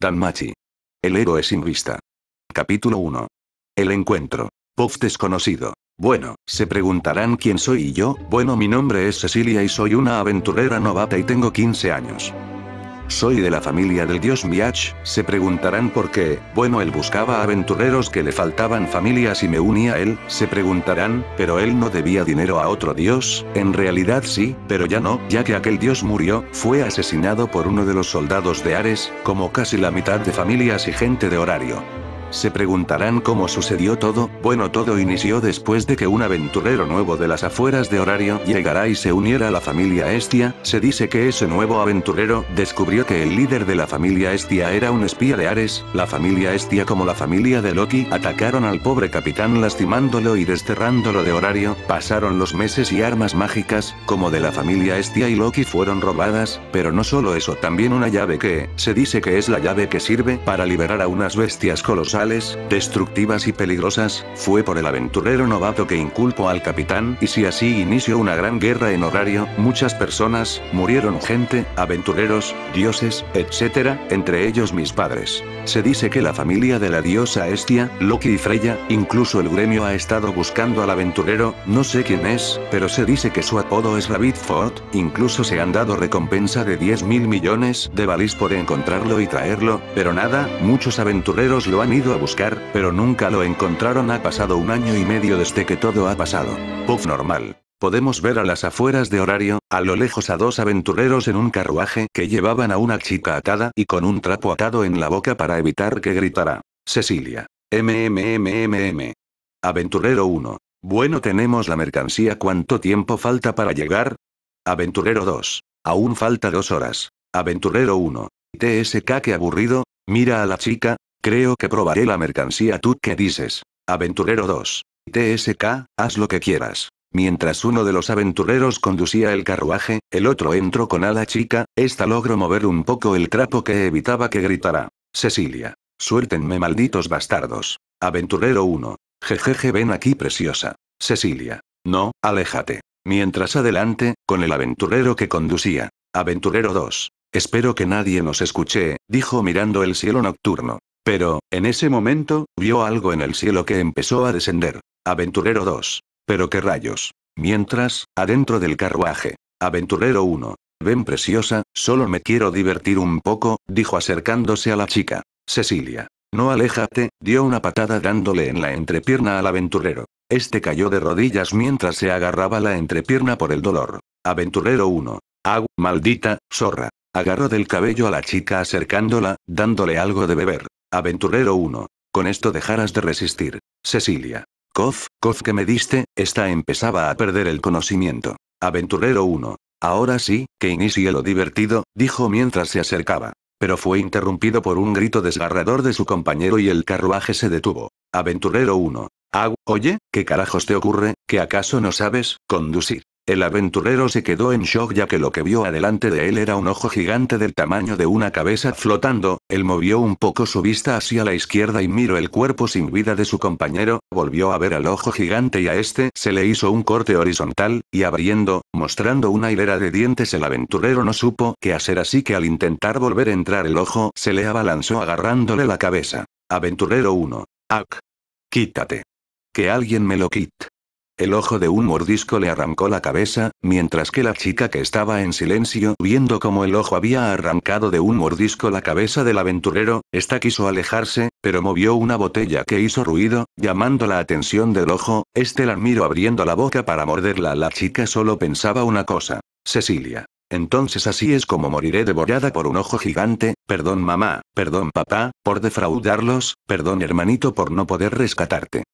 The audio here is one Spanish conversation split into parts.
Danmachi. El héroe sin vista. Capítulo 1. El encuentro. Puff desconocido. Bueno, se preguntarán quién soy yo. Bueno, mi nombre es Cecilia y soy una aventurera novata y tengo 15 años soy de la familia del dios Miach, se preguntarán por qué, bueno él buscaba aventureros que le faltaban familias y me unía a él, se preguntarán, pero él no debía dinero a otro dios, en realidad sí, pero ya no, ya que aquel dios murió, fue asesinado por uno de los soldados de Ares, como casi la mitad de familias y gente de horario. Se preguntarán cómo sucedió todo, bueno todo inició después de que un aventurero nuevo de las afueras de Horario llegara y se uniera a la familia Estia, se dice que ese nuevo aventurero descubrió que el líder de la familia Estia era un espía de Ares, la familia Estia como la familia de Loki atacaron al pobre capitán lastimándolo y desterrándolo de Horario, pasaron los meses y armas mágicas, como de la familia Estia y Loki fueron robadas, pero no solo eso también una llave que, se dice que es la llave que sirve para liberar a unas bestias colosales destructivas y peligrosas, fue por el aventurero novato que inculpo al capitán y si así inició una gran guerra en horario, muchas personas, murieron gente, aventureros, dioses, etcétera entre ellos mis padres. Se dice que la familia de la diosa Estia, Loki y Freya, incluso el gremio ha estado buscando al aventurero, no sé quién es, pero se dice que su apodo es Rabbit Ford, incluso se han dado recompensa de 10 mil millones de balis por encontrarlo y traerlo, pero nada, muchos aventureros lo han ido a buscar, pero nunca lo encontraron. Ha pasado un año y medio desde que todo ha pasado. Puff normal. Podemos ver a las afueras de horario, a lo lejos a dos aventureros en un carruaje que llevaban a una chica atada y con un trapo atado en la boca para evitar que gritara. Cecilia. MMMMM. Aventurero 1. Bueno tenemos la mercancía ¿cuánto tiempo falta para llegar? Aventurero 2. Aún falta dos horas. Aventurero 1. TSK que aburrido, mira a la chica, Creo que probaré la mercancía tú que dices. Aventurero 2. TSK, haz lo que quieras. Mientras uno de los aventureros conducía el carruaje, el otro entró con a la chica, esta logró mover un poco el trapo que evitaba que gritara. Cecilia. Suéltenme malditos bastardos. Aventurero 1. Jejeje ven aquí preciosa. Cecilia. No, aléjate. Mientras adelante, con el aventurero que conducía. Aventurero 2. Espero que nadie nos escuche, dijo mirando el cielo nocturno. Pero, en ese momento, vio algo en el cielo que empezó a descender. Aventurero 2. Pero qué rayos. Mientras, adentro del carruaje. Aventurero 1. Ven preciosa, solo me quiero divertir un poco, dijo acercándose a la chica. Cecilia. No aléjate, dio una patada dándole en la entrepierna al aventurero. Este cayó de rodillas mientras se agarraba la entrepierna por el dolor. Aventurero 1. Agua, maldita, zorra. Agarró del cabello a la chica acercándola, dándole algo de beber. Aventurero 1. Con esto dejarás de resistir. Cecilia. Coz, coz que me diste, esta empezaba a perder el conocimiento. Aventurero 1. Ahora sí, que inicie lo divertido, dijo mientras se acercaba. Pero fue interrumpido por un grito desgarrador de su compañero y el carruaje se detuvo. Aventurero 1. Ah, oye, ¿qué carajos te ocurre? ¿Que acaso no sabes conducir? El aventurero se quedó en shock ya que lo que vio adelante de él era un ojo gigante del tamaño de una cabeza flotando, él movió un poco su vista hacia la izquierda y miró el cuerpo sin vida de su compañero, volvió a ver al ojo gigante y a este se le hizo un corte horizontal, y abriendo, mostrando una hilera de dientes el aventurero no supo qué hacer así que al intentar volver a entrar el ojo se le abalanzó agarrándole la cabeza. Aventurero 1. Ac. Quítate. Que alguien me lo quite. El ojo de un mordisco le arrancó la cabeza, mientras que la chica que estaba en silencio, viendo cómo el ojo había arrancado de un mordisco la cabeza del aventurero, esta quiso alejarse, pero movió una botella que hizo ruido, llamando la atención del ojo, este la miró abriendo la boca para morderla. La chica solo pensaba una cosa. Cecilia. Entonces así es como moriré devorada por un ojo gigante, perdón mamá, perdón papá, por defraudarlos, perdón hermanito por no poder rescatarte.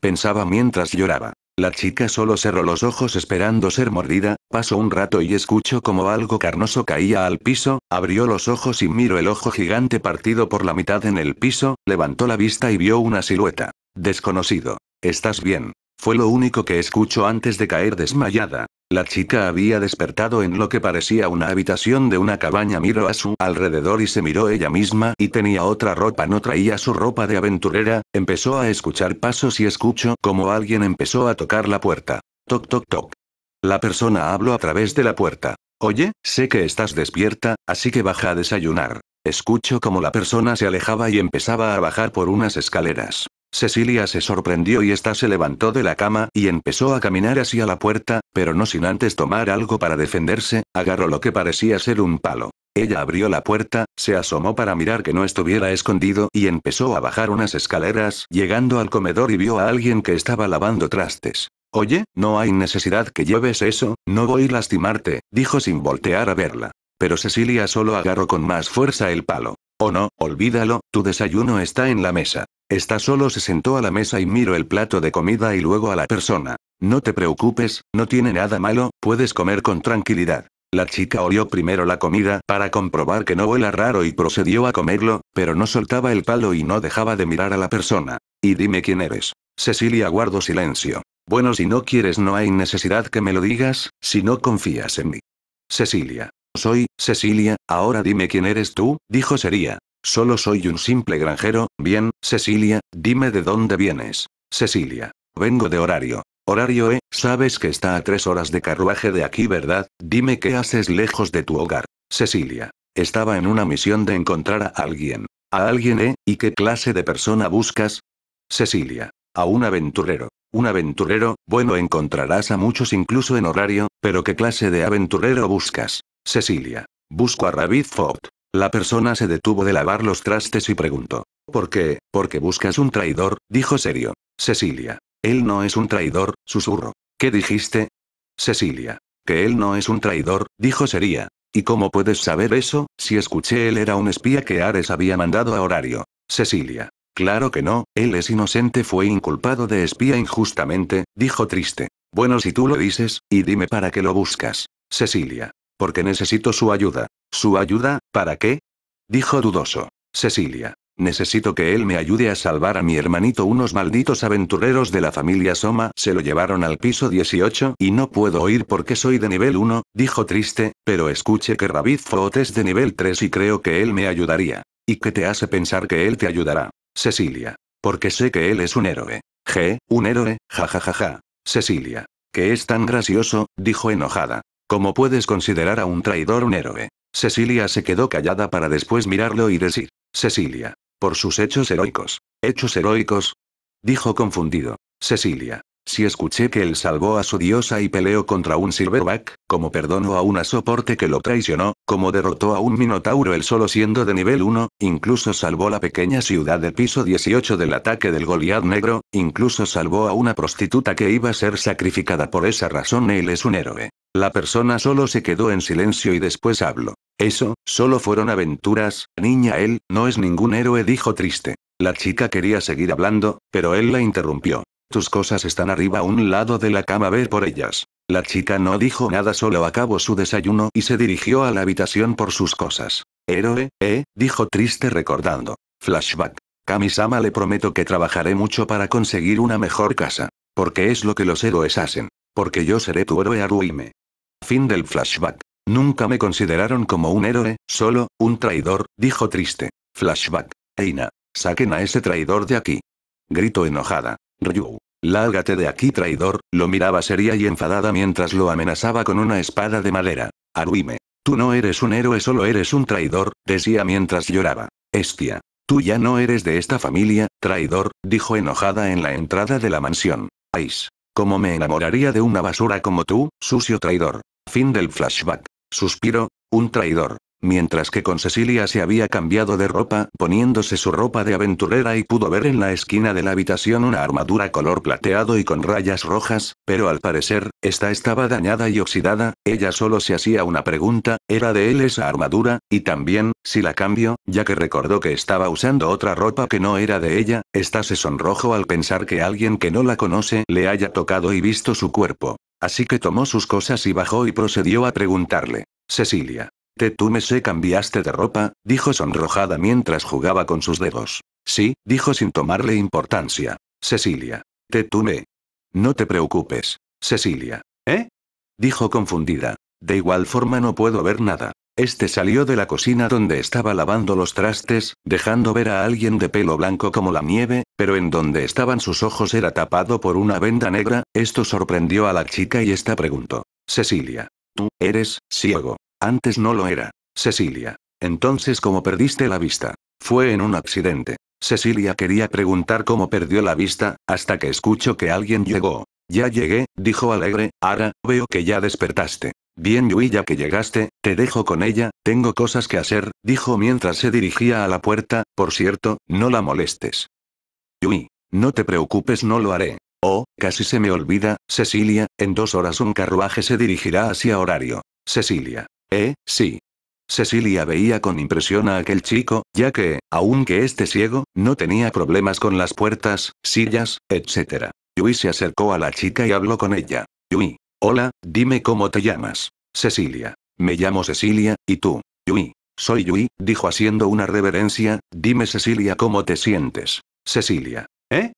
Pensaba mientras lloraba. La chica solo cerró los ojos esperando ser mordida, pasó un rato y escuchó como algo carnoso caía al piso, abrió los ojos y miró el ojo gigante partido por la mitad en el piso, levantó la vista y vio una silueta. Desconocido. ¿Estás bien? Fue lo único que escuchó antes de caer desmayada. La chica había despertado en lo que parecía una habitación de una cabaña. Miró a su alrededor y se miró ella misma y tenía otra ropa. No traía su ropa de aventurera, empezó a escuchar pasos y escuchó como alguien empezó a tocar la puerta. Toc toc toc. La persona habló a través de la puerta. Oye, sé que estás despierta, así que baja a desayunar. Escucho como la persona se alejaba y empezaba a bajar por unas escaleras. Cecilia se sorprendió y ésta se levantó de la cama y empezó a caminar hacia la puerta, pero no sin antes tomar algo para defenderse, agarró lo que parecía ser un palo. Ella abrió la puerta, se asomó para mirar que no estuviera escondido y empezó a bajar unas escaleras, llegando al comedor y vio a alguien que estaba lavando trastes. Oye, no hay necesidad que lleves eso, no voy a lastimarte, dijo sin voltear a verla. Pero Cecilia solo agarró con más fuerza el palo. Oh no, olvídalo, tu desayuno está en la mesa. Está solo se sentó a la mesa y miró el plato de comida y luego a la persona. No te preocupes, no tiene nada malo, puedes comer con tranquilidad. La chica olió primero la comida para comprobar que no huela raro y procedió a comerlo, pero no soltaba el palo y no dejaba de mirar a la persona. Y dime quién eres. Cecilia guardó silencio. Bueno, si no quieres no hay necesidad que me lo digas, si no confías en mí. Cecilia. Soy, Cecilia, ahora dime quién eres tú, dijo Sería. Solo soy un simple granjero, bien, Cecilia, dime de dónde vienes. Cecilia. Vengo de horario. Horario eh, sabes que está a tres horas de carruaje de aquí, ¿verdad? Dime qué haces lejos de tu hogar. Cecilia. Estaba en una misión de encontrar a alguien. ¿A alguien eh, ¿Y qué clase de persona buscas? Cecilia. A un aventurero. Un aventurero, bueno, encontrarás a muchos incluso en horario, pero ¿qué clase de aventurero buscas? Cecilia. Busco a Rabbit Ford. La persona se detuvo de lavar los trastes y preguntó. ¿Por qué? Porque buscas un traidor, dijo serio. Cecilia. Él no es un traidor, susurro. ¿Qué dijiste? Cecilia. Que él no es un traidor, dijo Sería. ¿Y cómo puedes saber eso, si escuché él era un espía que Ares había mandado a Horario? Cecilia. Claro que no, él es inocente, fue inculpado de espía injustamente, dijo triste. Bueno, si tú lo dices, y dime para qué lo buscas. Cecilia. Porque necesito su ayuda. ¿Su ayuda? ¿Para qué? Dijo dudoso. Cecilia. Necesito que él me ayude a salvar a mi hermanito. Unos malditos aventureros de la familia Soma se lo llevaron al piso 18 y no puedo oír porque soy de nivel 1, dijo triste, pero escuche que Rabid Foot es de nivel 3 y creo que él me ayudaría. ¿Y qué te hace pensar que él te ayudará? Cecilia. Porque sé que él es un héroe. G, un héroe, jajajaja. Ja, ja, ja. Cecilia. Que es tan gracioso, dijo enojada. ¿Cómo puedes considerar a un traidor un héroe? Cecilia se quedó callada para después mirarlo y decir, Cecilia, por sus hechos heroicos. ¿Hechos heroicos? Dijo confundido. Cecilia, si escuché que él salvó a su diosa y peleó contra un silverback, como perdonó a una soporte que lo traicionó, como derrotó a un minotauro él solo siendo de nivel 1, incluso salvó la pequeña ciudad del piso 18 del ataque del Goliath negro, incluso salvó a una prostituta que iba a ser sacrificada por esa razón él es un héroe. La persona solo se quedó en silencio y después habló. Eso, solo fueron aventuras, niña, él no es ningún héroe, dijo triste. La chica quería seguir hablando, pero él la interrumpió. Tus cosas están arriba a un lado de la cama, ve por ellas. La chica no dijo nada, solo acabó su desayuno y se dirigió a la habitación por sus cosas. Héroe, eh, dijo triste recordando. Flashback. Kamisama le prometo que trabajaré mucho para conseguir una mejor casa. Porque es lo que los héroes hacen. Porque yo seré tu héroe Aruime. Fin del flashback. Nunca me consideraron como un héroe, solo, un traidor, dijo triste. Flashback. Eina. Saquen a ese traidor de aquí. gritó enojada. Ryu. Lárgate de aquí traidor, lo miraba seria y enfadada mientras lo amenazaba con una espada de madera. Aruime. Tú no eres un héroe, solo eres un traidor, decía mientras lloraba. Estia. Tú ya no eres de esta familia, traidor, dijo enojada en la entrada de la mansión. Ais. ¿Cómo me enamoraría de una basura como tú, sucio traidor. Fin del flashback. Suspiro, un traidor. Mientras que con Cecilia se había cambiado de ropa, poniéndose su ropa de aventurera y pudo ver en la esquina de la habitación una armadura color plateado y con rayas rojas, pero al parecer, esta estaba dañada y oxidada, ella solo se hacía una pregunta, ¿era de él esa armadura? Y también, si la cambio, ya que recordó que estaba usando otra ropa que no era de ella, esta se sonrojo al pensar que alguien que no la conoce le haya tocado y visto su cuerpo. Así que tomó sus cosas y bajó y procedió a preguntarle. Cecilia. Te tú me cambiaste de ropa, dijo sonrojada mientras jugaba con sus dedos. Sí, dijo sin tomarle importancia. Cecilia. Te tú me. No te preocupes. Cecilia. ¿Eh? Dijo confundida. De igual forma no puedo ver nada. Este salió de la cocina donde estaba lavando los trastes, dejando ver a alguien de pelo blanco como la nieve, pero en donde estaban sus ojos era tapado por una venda negra, esto sorprendió a la chica y esta preguntó. Cecilia. Tú, eres, ciego. Antes no lo era. Cecilia. Entonces, ¿cómo perdiste la vista? Fue en un accidente. Cecilia quería preguntar cómo perdió la vista, hasta que escuchó que alguien llegó. Ya llegué, dijo alegre, Ahora veo que ya despertaste. Bien Yui ya que llegaste, te dejo con ella, tengo cosas que hacer, dijo mientras se dirigía a la puerta, por cierto, no la molestes. Yui. No te preocupes, no lo haré. Oh, casi se me olvida, Cecilia, en dos horas un carruaje se dirigirá hacia horario. Cecilia. Eh, sí. Cecilia veía con impresión a aquel chico, ya que, aunque este ciego, no tenía problemas con las puertas, sillas, etc. Yui se acercó a la chica y habló con ella. Yui. Hola, dime cómo te llamas. Cecilia. Me llamo Cecilia, ¿y tú? Yui. Soy Yui, dijo haciendo una reverencia, dime Cecilia cómo te sientes. Cecilia. ¿Eh?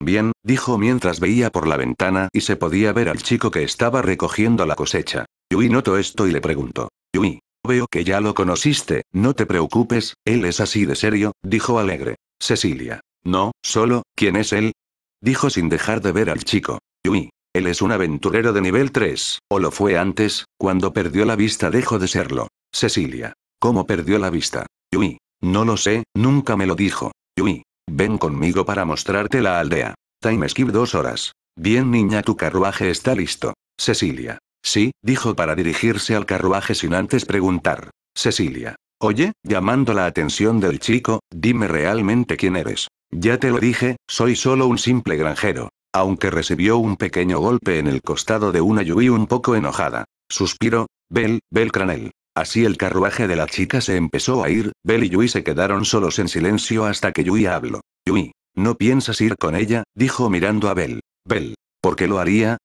Bien, dijo mientras veía por la ventana y se podía ver al chico que estaba recogiendo la cosecha. Yui notó esto y le preguntó. Yui, veo que ya lo conociste, no te preocupes, él es así de serio, dijo alegre. Cecilia. No, solo, ¿quién es él? Dijo sin dejar de ver al chico. Yui. Él es un aventurero de nivel 3, o lo fue antes, cuando perdió la vista dejó de serlo. Cecilia. ¿Cómo perdió la vista? Yui. No lo sé, nunca me lo dijo. Yui. Ven conmigo para mostrarte la aldea. Time skip dos horas. Bien niña, tu carruaje está listo. Cecilia. Sí, dijo para dirigirse al carruaje sin antes preguntar. Cecilia. Oye, llamando la atención del chico, dime realmente quién eres. Ya te lo dije, soy solo un simple granjero. Aunque recibió un pequeño golpe en el costado de una Yui un poco enojada. Suspiro, Bel, Bel Cranel. Así el carruaje de la chica se empezó a ir, Bel y Yui se quedaron solos en silencio hasta que Yui habló. Yui, ¿no piensas ir con ella? dijo mirando a Bel. Bel, ¿por qué lo haría?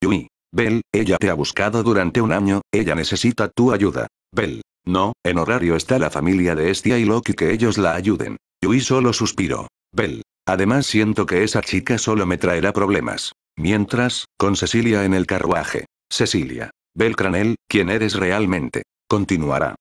Yui, Bell, ella te ha buscado durante un año, ella necesita tu ayuda. Bell. No, en horario está la familia de Estia y Loki que ellos la ayuden. Yui solo suspiró. Bell. Además siento que esa chica solo me traerá problemas. Mientras, con Cecilia en el carruaje. Cecilia. Bell Cranel, ¿quién eres realmente? Continuará.